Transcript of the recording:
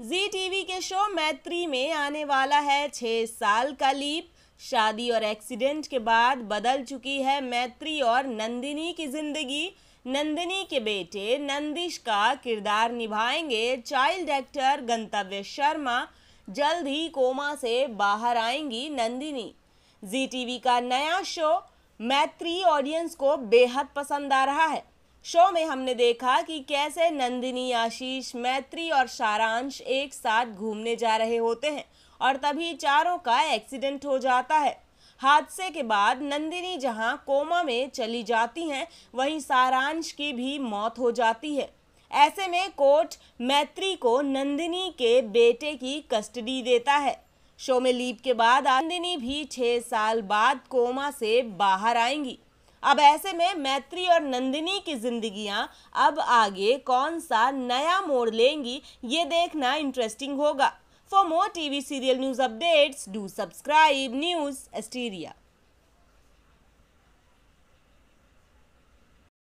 जी TV के show मैत्री में आने वाला है छः साल का लीप शादी और एक्सीडेंट के बाद बदल चुकी है मैत्री और नंदिनी की जिंदगी नंदिनी के बेटे नंदिश का किरदार निभाएंगे चाइल्ड एक्टर गंतव्य शर्मा जल्द ही कोमा से बाहर आएंगी नंदिनी जी टीवी का नया शो मैत्री ऑडियंस को बेहद पसंद आ रहा है शो में हमने देखा कि कैसे नंदिनी आशीष मैत्री और सारांश एक साथ घूमने जा रहे होते हैं और तभी चारों का एक्सीडेंट हो जाता है हादसे के बाद नंदिनी जहां कोमा में चली जाती हैं वहीं सारांश की भी मौत हो जाती है ऐसे में कोर्ट मैत्री को नंदिनी के बेटे की कस्टडी देता है शो में लीप के बाद नंदिनी भी छः साल बाद कोमा से बाहर आएंगी अब ऐसे में मैत्री और नंदिनी की जिंदगियां अब आगे कौन सा नया मोड़ लेंगी ये देखना इंटरेस्टिंग होगा for more TV serial news updates do subscribe news Asteria